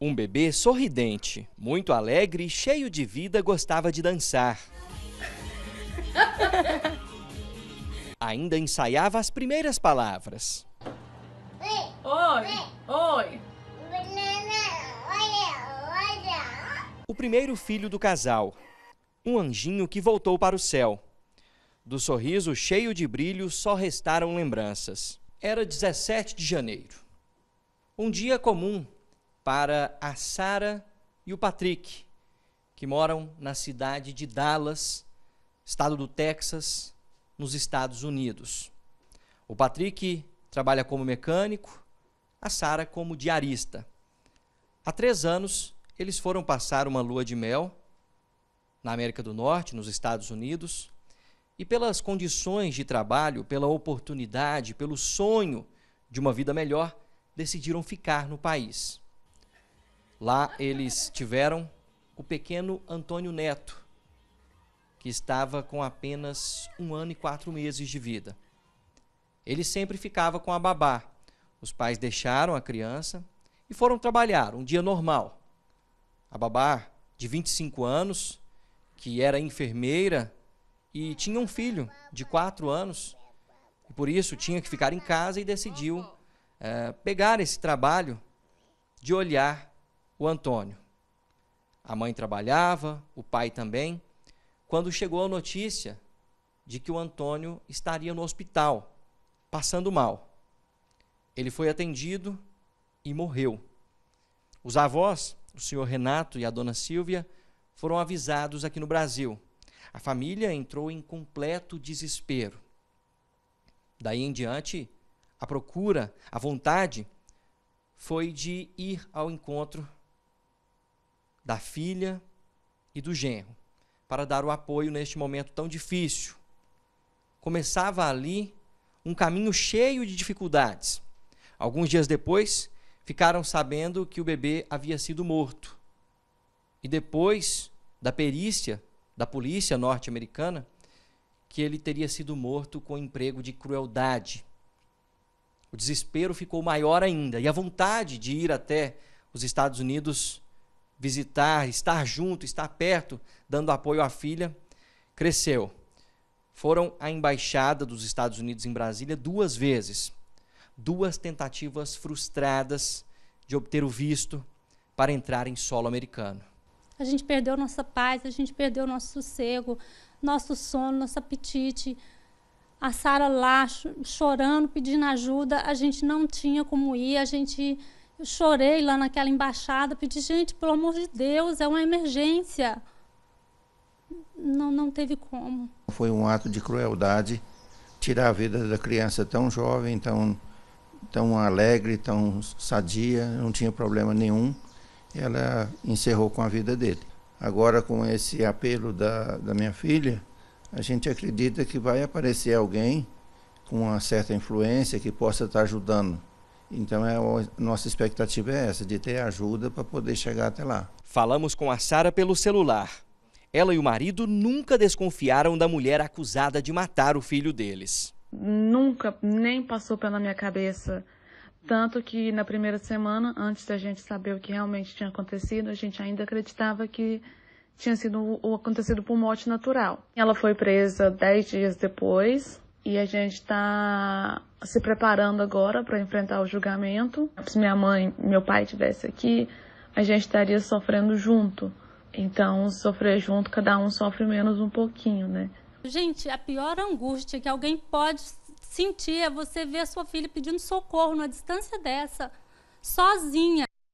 Um bebê sorridente, muito alegre e cheio de vida, gostava de dançar. Ainda ensaiava as primeiras palavras. Oi, oi. O primeiro filho do casal, um anjinho que voltou para o céu. Do sorriso cheio de brilho só restaram lembranças. Era 17 de janeiro um dia comum para a Sara e o Patrick, que moram na cidade de Dallas, estado do Texas, nos Estados Unidos. O Patrick trabalha como mecânico, a Sara como diarista. Há três anos, eles foram passar uma lua de mel na América do Norte, nos Estados Unidos, e pelas condições de trabalho, pela oportunidade, pelo sonho de uma vida melhor, decidiram ficar no país. Lá eles tiveram o pequeno Antônio Neto, que estava com apenas um ano e quatro meses de vida. Ele sempre ficava com a babá. Os pais deixaram a criança e foram trabalhar, um dia normal. A babá, de 25 anos, que era enfermeira e tinha um filho de 4 anos, e por isso tinha que ficar em casa e decidiu eh, pegar pegaram esse trabalho de olhar o Antônio. A mãe trabalhava, o pai também. Quando chegou a notícia de que o Antônio estaria no hospital, passando mal. Ele foi atendido e morreu. Os avós, o senhor Renato e a dona Silvia, foram avisados aqui no Brasil. A família entrou em completo desespero. Daí em diante, a procura, a vontade, foi de ir ao encontro da filha e do genro, para dar o apoio neste momento tão difícil. Começava ali um caminho cheio de dificuldades. Alguns dias depois, ficaram sabendo que o bebê havia sido morto. E depois da perícia da polícia norte-americana, que ele teria sido morto com emprego de crueldade o desespero ficou maior ainda. E a vontade de ir até os Estados Unidos visitar, estar junto, estar perto, dando apoio à filha, cresceu. Foram à embaixada dos Estados Unidos em Brasília duas vezes. Duas tentativas frustradas de obter o visto para entrar em solo americano. A gente perdeu nossa paz, a gente perdeu nosso sossego, nosso sono, nosso apetite a Sara lá chorando, pedindo ajuda, a gente não tinha como ir, a gente chorei lá naquela embaixada, pedi, gente, pelo amor de Deus, é uma emergência. Não, não teve como. Foi um ato de crueldade tirar a vida da criança tão jovem, tão, tão alegre, tão sadia, não tinha problema nenhum. Ela encerrou com a vida dele. Agora, com esse apelo da, da minha filha, a gente acredita que vai aparecer alguém com uma certa influência que possa estar ajudando. Então, é, a nossa expectativa é essa, de ter ajuda para poder chegar até lá. Falamos com a Sara pelo celular. Ela e o marido nunca desconfiaram da mulher acusada de matar o filho deles. Nunca, nem passou pela minha cabeça. Tanto que na primeira semana, antes da gente saber o que realmente tinha acontecido, a gente ainda acreditava que tinha sido o acontecido por morte natural. Ela foi presa dez dias depois e a gente está se preparando agora para enfrentar o julgamento. Se minha mãe, meu pai tivesse aqui, a gente estaria sofrendo junto. Então, sofrer junto, cada um sofre menos um pouquinho, né? Gente, a pior angústia que alguém pode sentir é você ver a sua filha pedindo socorro numa distância dessa, sozinha.